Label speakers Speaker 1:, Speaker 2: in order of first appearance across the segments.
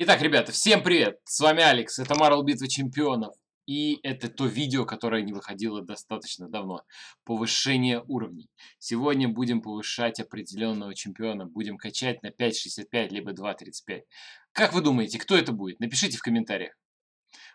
Speaker 1: Итак, ребята, всем привет! С вами Алекс, это Марвел Битва Чемпионов. И это то видео, которое не выходило достаточно давно. Повышение уровней. Сегодня будем повышать определенного чемпиона. Будем качать на 5.65, либо 2.35. Как вы думаете, кто это будет? Напишите в комментариях.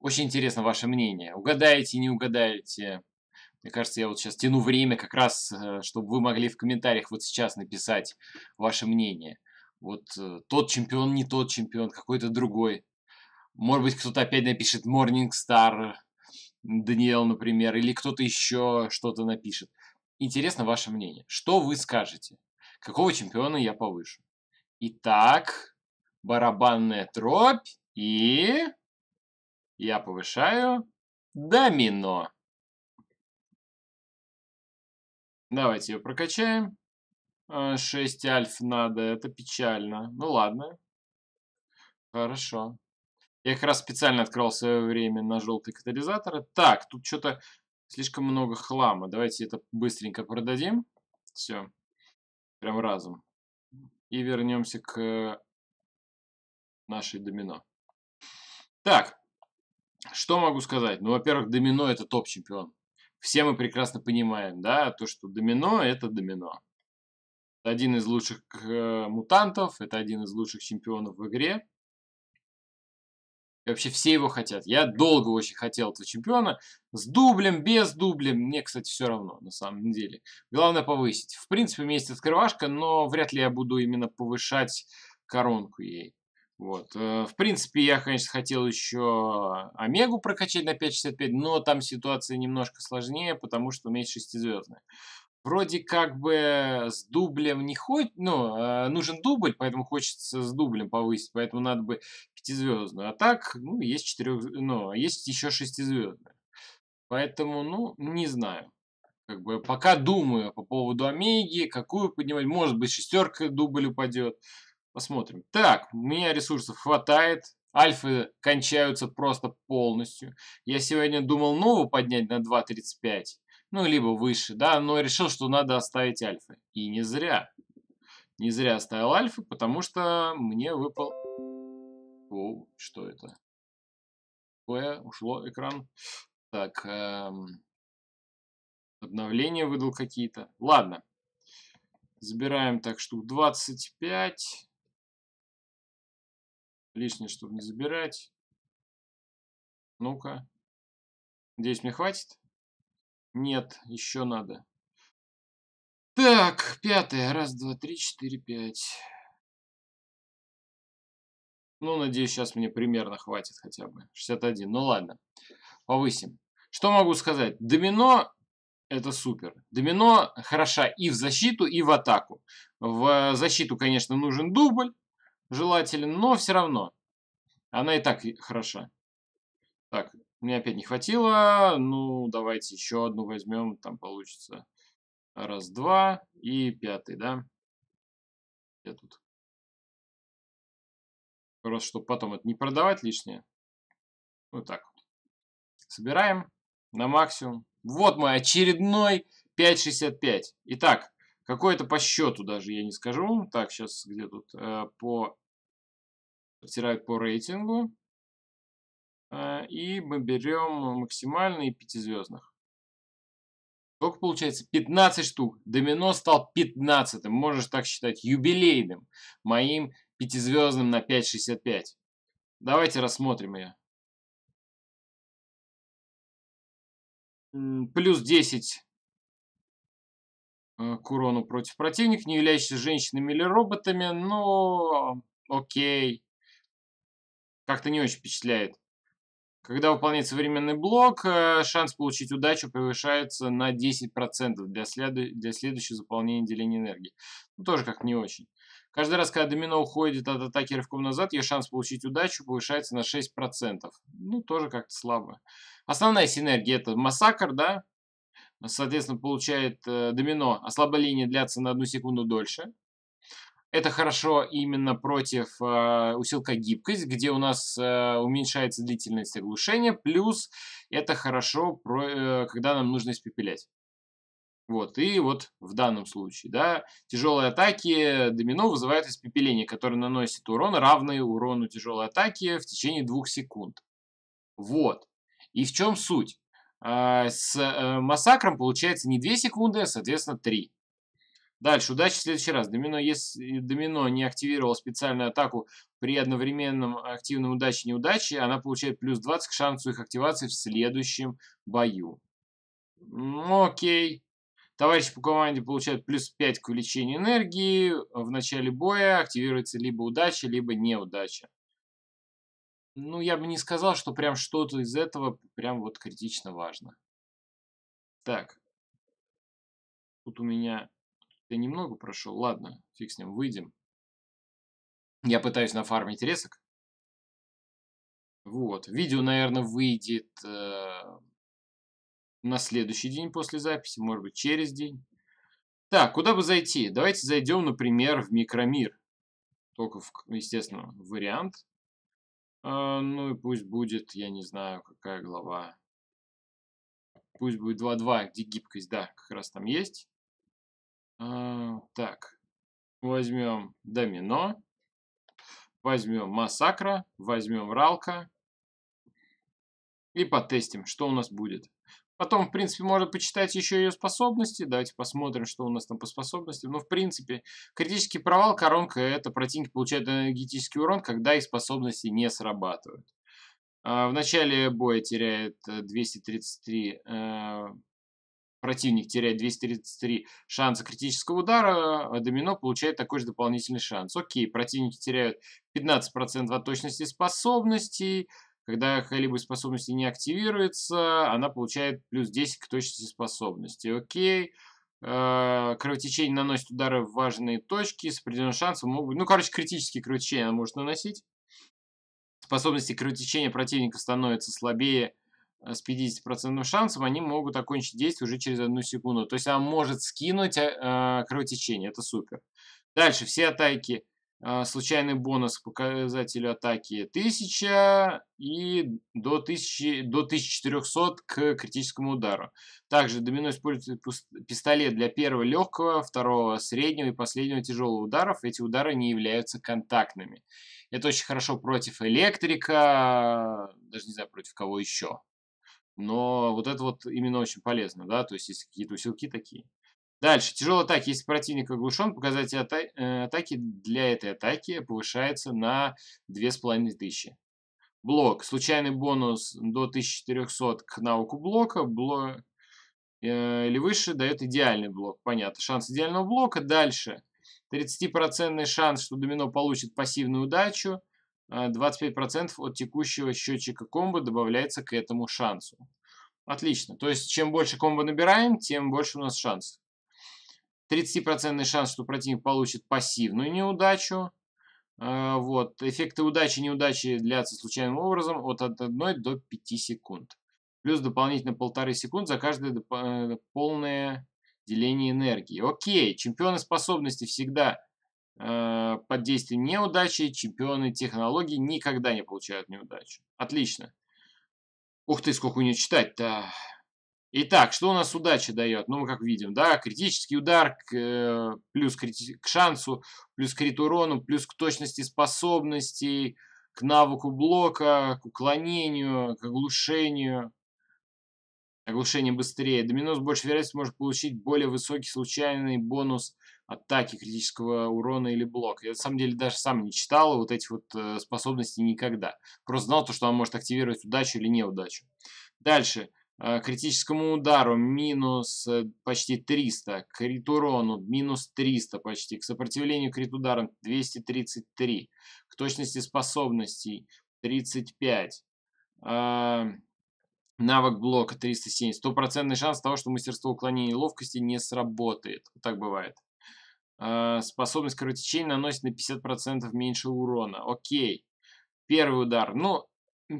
Speaker 1: Очень интересно ваше мнение. Угадаете, не угадаете. Мне кажется, я вот сейчас тяну время как раз, э, чтобы вы могли в комментариях вот сейчас написать ваше мнение вот э, тот чемпион, не тот чемпион, какой-то другой. Может быть, кто-то опять напишет Morning Star, Даниэл, например, или кто-то еще что-то напишет. Интересно ваше мнение. Что вы скажете? Какого чемпиона я повышу? Итак,
Speaker 2: барабанная тропь и... Я повышаю домино. Давайте ее прокачаем. 6 э, альф надо, это печально. Ну ладно.
Speaker 1: Хорошо. Я как раз специально открыл свое время на желтые катализаторы. Так, тут что-то слишком много хлама. Давайте это быстренько продадим. Все. Прям разом. И вернемся к нашей домино. Так, что могу сказать? Ну, во-первых, домино это топ-чемпион. Все мы прекрасно понимаем, да, то, что домино это домино один из лучших э, мутантов, это один из лучших чемпионов в игре. И вообще все его хотят. Я долго очень хотел этого чемпиона. С дублем, без дубля. Мне, кстати, все равно, на самом деле. Главное повысить. В принципе, у меня есть открывашка, но вряд ли я буду именно повышать коронку ей. Вот. Э, в принципе, я, конечно, хотел еще Омегу прокачать на 5.65, но там ситуация немножко сложнее, потому что у меня есть 6 звездная вроде как бы с дублем не хоть, ну, а, нужен дубль, поэтому хочется с дублем повысить, поэтому надо бы пятизвездную. А так, ну, есть четырех, ну, а есть еще шестизвездная. Поэтому, ну, не знаю. Как бы пока думаю по поводу Омеги, какую поднимать. Может быть, шестерка дубль упадет. Посмотрим. Так, у меня ресурсов хватает. Альфы кончаются просто полностью. Я сегодня думал новую поднять на 2.35 ну, либо выше, да, но решил, что надо оставить альфы. И не зря. Не зря оставил альфы, потому что мне выпал...
Speaker 2: О, что это? Такое, ушло экран. Так, эм... обновления выдал какие-то. Ладно. Забираем так штук 25. Лишнее, чтобы не забирать. Ну-ка. Надеюсь, мне хватит. Нет, еще надо. Так, пятое. Раз, два, три, четыре, пять.
Speaker 1: Ну, надеюсь, сейчас мне примерно хватит хотя бы. 61. Ну ладно, повысим. Что могу сказать? Домино это супер. Домино хороша и в защиту, и в атаку. В защиту, конечно, нужен дубль, желательно, но все равно. Она и так хороша. Так, мне опять не хватило.
Speaker 2: Ну, давайте еще одну возьмем. Там получится раз, два и пятый, да? Я тут? Просто, чтобы потом это не продавать лишнее. Вот так вот. Собираем
Speaker 1: на максимум. Вот мой очередной 5.65. Итак, какой-то по счету даже я не скажу. Так, сейчас где тут? Э, по... Стирают по рейтингу. А, и мы берем максимальные пятизвездных. Сколько получается? 15 штук. Домино стал 15 можешь так считать, юбилейным. Моим пятизвездным на
Speaker 2: 5.65. Давайте рассмотрим ее. Плюс 10 а, к урону
Speaker 1: против противника, не являющихся женщинами или роботами, но окей. Как-то не очень впечатляет. Когда выполняется временный блок, э, шанс получить удачу повышается на 10% для, следу для следующего заполнения деления энергии. Ну, тоже как не очень. Каждый раз, когда домино уходит от атаки рывком назад, ее шанс получить удачу повышается на 6%. Ну, тоже как-то слабо. Основная синергия это массакр, да? Соответственно, получает э, домино. Ослабление длятся на одну секунду дольше. Это хорошо именно против э, усилка гибкость, где у нас э, уменьшается длительность оглушения, плюс это хорошо, про, э, когда нам нужно испепелять. Вот, и вот в данном случае, да, тяжелые атаки домино вызывают испепеление, которое наносит урон, равный урону тяжелой атаки в течение двух секунд. Вот. И в чем суть? А, с э, массакром получается не 2 секунды, а, соответственно, 3. Дальше. Удачи в следующий раз. Домино, если домино не активировал специальную атаку при одновременном активном удаче неудачи, она получает плюс 20 к шансу их активации в следующем бою. Окей. Товарищи по команде получают плюс 5 к увеличению энергии. В начале боя активируется либо удача, либо неудача.
Speaker 2: Ну, я бы не сказал, что прям что-то из этого прям вот критично важно. Так. Тут у меня ты немного прошел? Ладно, фиг с ним, выйдем. Я пытаюсь нафармить резок. Вот, видео, наверное, выйдет э, на следующий день после записи, может быть, через день. Так, куда
Speaker 1: бы зайти? Давайте зайдем, например, в микромир. Только, в, естественно, вариант. Э, ну и пусть будет, я не знаю, какая глава. Пусть будет 2.2, где гибкость, да, как раз там есть. Э, так, возьмем домино, возьмем массакра, возьмем ралка и потестим, что у нас будет. Потом, в принципе, можно почитать еще ее способности. Давайте посмотрим, что у нас там по способностям. Ну, в принципе, критический провал, коронка, это противники получают энергетический урон, когда их способности не срабатывают. А, в начале боя теряет 233 э, противник теряет 233 шанса критического удара, а домино получает такой же дополнительный шанс. Окей, противники теряют 15% от точности способностей, когда какая-либо способность не активируется, она получает плюс 10 к точности способности. Окей. Э, кровотечение наносит удары в важные точки с определенным шансом. Могут... Ну, короче, критические кровотечения она может наносить. Способности кровотечения противника становятся слабее Э, с 50% шансом, они могут окончить действие уже через одну секунду. То есть она может скинуть э, э кровотечение. Это супер. Дальше все атаки. Э, случайный бонус к показателю атаки 1000 и до, 1000, до 1400 к критическому удару. Также домино использует пистолет для первого легкого, второго среднего и последнего тяжелого ударов. Эти удары не являются контактными. Это очень хорошо против электрика, э, даже не знаю против кого еще. Но вот это вот именно очень полезно, да, то есть есть какие-то усилки такие. Дальше. Тяжелый атаки. Если противник оглушен, показатель ата э, атаки для этой атаки повышается на 2500. Блок. Случайный бонус до 1400 к науку блока. Блок э, или выше дает идеальный блок. Понятно. Шанс идеального блока. Дальше. 30% шанс, что домино получит пассивную удачу. 25% э, от текущего счетчика комбо добавляется к этому шансу. Отлично. То есть, чем больше комбо набираем, тем больше у нас шансов. 30% шанс, что противник получит пассивную неудачу. Э, вот. Эффекты удачи и неудачи длятся случайным образом от 1 до 5 секунд. Плюс дополнительно 1,5 секунд за каждое э, полное деление энергии. Окей, чемпионы способности всегда Э, под действием неудачи чемпионы технологий никогда не получают неудачу. Отлично. Ух ты, сколько у нее читать-то. Итак, что у нас удача дает? Ну, мы как видим, да, критический удар к, э, плюс крити к шансу, плюс крит урону, плюс к точности способностей, к навыку блока, к уклонению, к оглушению. Оглушение быстрее. Доминос больше вероятности может получить более высокий случайный бонус атаки, критического урона или блок. Я на самом деле даже сам не читал вот этих вот э, способности никогда. Просто знал то, что он может активировать удачу или неудачу. Дальше. Э, критическому удару минус э, почти 300. Крит урону минус 300 почти. К сопротивлению крит ударам 233. К точности способностей 35. Э, Навык блока 370. Стопроцентный шанс того, что мастерство уклонения и ловкости не сработает. Так бывает. А, способность кровотечения наносит на 50% меньше урона. Окей. Первый удар. Ну,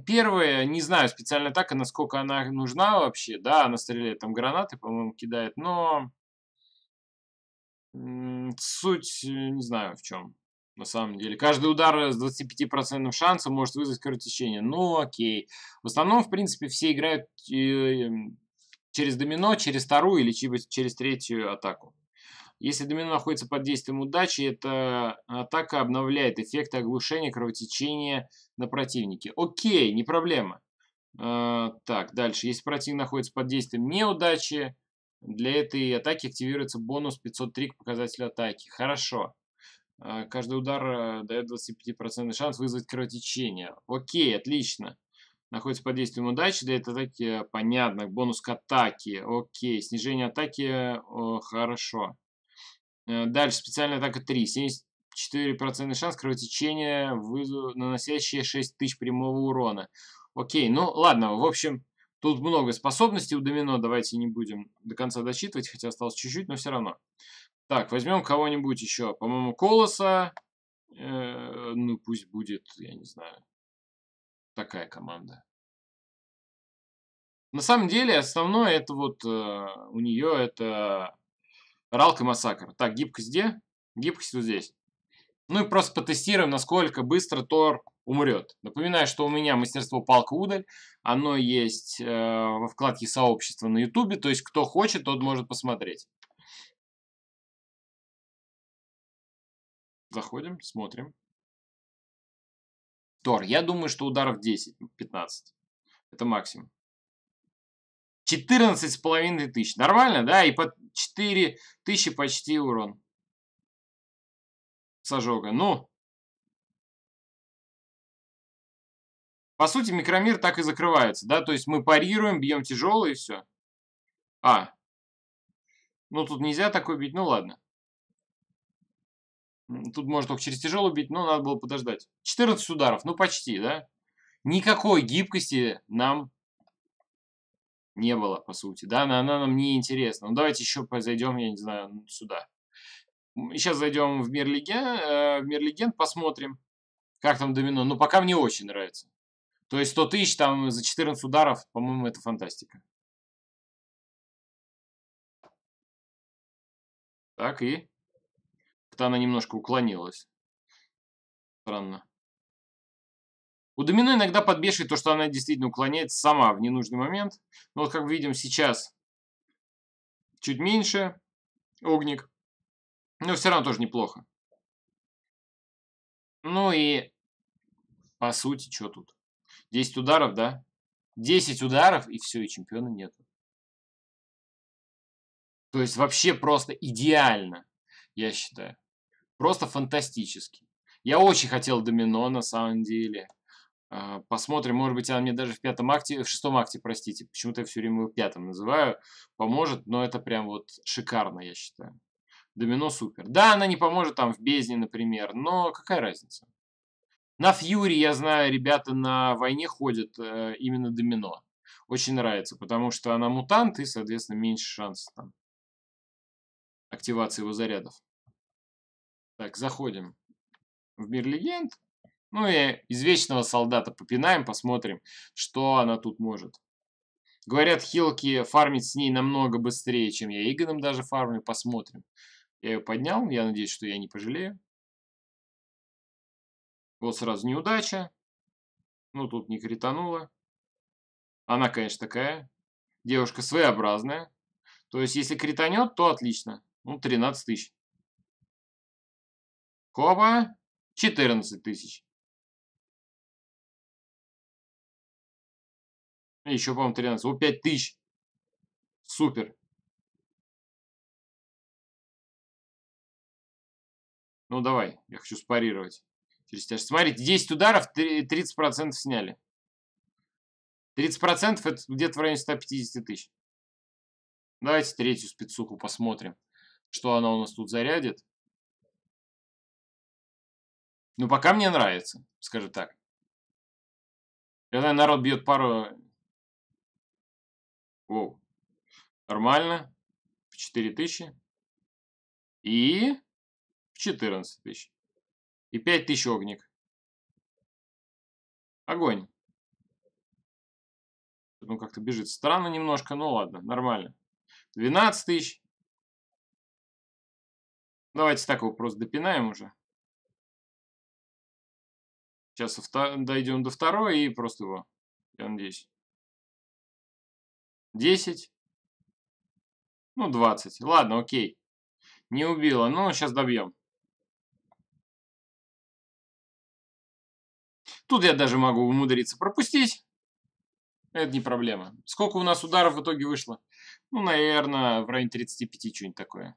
Speaker 1: первая, не знаю, специальная атака, насколько она нужна вообще. Да, она стреляет там гранаты, по-моему, кидает, но... Суть, э, не знаю в чем на самом деле. Каждый удар с 25% шансом может вызвать кровотечение. Ну, окей. В основном, в принципе, все играют э, через домино, через вторую или через третью атаку. Если домино находится под действием удачи, эта атака обновляет эффекты оглушения, кровотечения на противнике. Окей, не проблема. А, так, дальше. Если противник находится под действием неудачи, для этой атаки активируется бонус 503 к показателю атаки. Хорошо. Э, каждый удар э, дает 25% шанс вызвать кровотечение. Окей, отлично. Находится под действием удачи, дает атаки, э, понятно. Бонус к атаке, окей. Снижение атаки, о, хорошо. Дальше, специальная атака 3. 74% шанс кровотечения, вызов, наносящее 6000 прямого урона. Окей, ну ладно, в общем, тут много способностей у домино. Давайте не будем до конца дочитывать, хотя осталось чуть-чуть, но все равно. Так,
Speaker 2: возьмем кого-нибудь еще. По-моему, Колоса. Э, ну, пусть будет, я не знаю, такая команда. На самом деле, основное это вот э, у нее это Ралка Массакр. Так,
Speaker 1: гибкость где? Гибкость вот здесь. Ну и просто потестируем, насколько быстро Тор умрет. Напоминаю, что у меня мастерство палка удаль. Оно есть э, во вкладке
Speaker 2: сообщества на ютубе. То есть, кто хочет, тот может посмотреть. Заходим, смотрим. Тор, я думаю, что ударов 10-15. Это максимум. 14 с половиной тысяч. Нормально, да? И по 4 тысячи почти урон. сожога. Ну. По сути, микромир так и закрывается, да? То есть мы парируем, бьем тяжелый и все. А. Ну, тут нельзя такой бить. Ну, ладно.
Speaker 1: Тут можно только через тяжело бить, но надо было подождать. 14 ударов, ну почти, да? Никакой гибкости нам не было, по сути. Да, она, она нам не интересна. Ну, давайте еще зайдем, я не знаю, сюда. Сейчас зайдем в мир, леген, э, в мир легенд, посмотрим, как там домино. Ну,
Speaker 2: пока мне очень нравится. То есть 100 тысяч там за 14 ударов, по-моему, это фантастика. Так, и как-то она немножко уклонилась. Странно.
Speaker 1: У Домино иногда подбешивает то, что она действительно уклоняется сама в ненужный момент. Но вот
Speaker 2: как видим сейчас чуть меньше огник. Но все равно тоже неплохо. Ну и
Speaker 1: по сути, что тут? 10 ударов, да? 10 ударов и все, и чемпиона нет. То есть вообще просто идеально, я считаю. Просто фантастический. Я очень хотел домино на самом деле. А, посмотрим, может быть, она мне даже в пятом акте, в шестом акте, простите, почему-то я все время его пятом называю, поможет, но это прям вот шикарно, я считаю. Домино супер. Да, она не поможет там в бездне, например, но какая разница? На Фьюри, я знаю, ребята на войне ходят э, именно домино. Очень нравится, потому что она мутант и, соответственно, меньше шансов там активации его зарядов. Так, заходим в мир легенд. Ну и извечного солдата попинаем, посмотрим, что она тут может. Говорят, Хилки фармить с ней намного быстрее, чем я Игоном даже фармлю. Посмотрим. Я ее
Speaker 2: поднял, я надеюсь, что я не пожалею. Вот сразу неудача. Ну, тут не кританула. Она, конечно, такая.
Speaker 1: Девушка своеобразная. То есть, если кританет, то отлично. Ну, 13 тысяч.
Speaker 2: Кова 14 тысяч. Еще, по-моему, 13. О, 5 тысяч. Супер. Ну, давай. Я хочу спарировать. Через тебя. Смотрите, 10 ударов,
Speaker 1: 30% сняли. 30% это где-то в районе 150
Speaker 2: тысяч. Давайте третью спецсуху посмотрим, что она у нас тут зарядит. Ну пока мне нравится, скажем так. Когда народ бьет пару... Воу. Нормально. В 4 тысячи. И... В 14 тысяч. И 5 тысяч огник. Огонь. Ну, как-то бежит. Странно немножко, но ну, ладно, нормально. 12 тысяч. Давайте так его просто допинаем уже. Сейчас дойдем до второй и просто его, я надеюсь. 10. Ну, 20. Ладно, окей. Не убило, Ну, сейчас добьем. Тут я даже могу умудриться пропустить. Это не проблема. Сколько у нас ударов
Speaker 1: в итоге вышло? Ну, наверное, в районе 35, что-нибудь такое.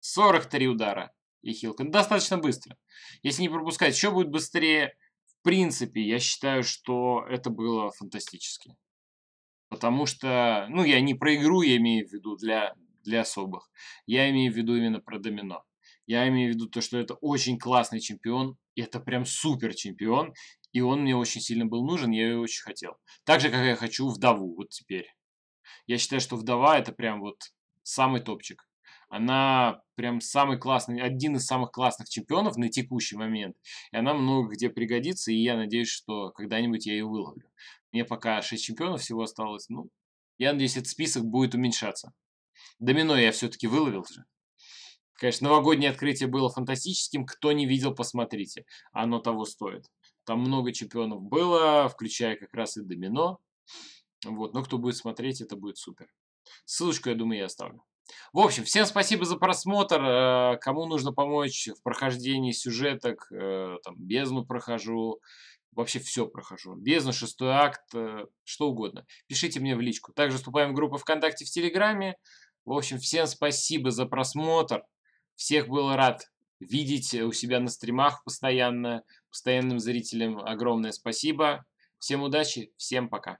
Speaker 1: 43 удара. Ехилка. Ну, достаточно быстро. Если не пропускать, еще будет быстрее. В принципе, я считаю, что это было фантастически. Потому что, ну, я не про игру, я имею в виду для, для особых. Я имею в виду именно про домино. Я имею в виду то, что это очень классный чемпион. И это прям супер чемпион. И он мне очень сильно был нужен, я его очень хотел. Так же, как я хочу вдову вот теперь. Я считаю, что вдова это прям вот самый топчик. Она прям самый классный, один из самых классных чемпионов на текущий момент. И она много где пригодится, и я надеюсь, что когда-нибудь я ее выловлю. Мне пока 6 чемпионов всего осталось. Ну, я надеюсь, этот список будет уменьшаться. Домино я все-таки выловил же. Конечно, новогоднее открытие было фантастическим. Кто не видел, посмотрите. Оно того стоит. Там много чемпионов было, включая как раз и домино. Вот, но кто будет смотреть, это будет супер. Ссылочку, я думаю, я оставлю. В общем, всем спасибо за просмотр. Э, кому нужно помочь в прохождении сюжеток, э, там, бездну прохожу, вообще все прохожу. Бездну, шестой акт, э, что угодно. Пишите мне в личку. Также вступаем в группу ВКонтакте, в Телеграме. В общем, всем спасибо за просмотр. Всех был рад видеть у себя на стримах постоянно. Постоянным зрителям огромное спасибо. Всем удачи, всем пока.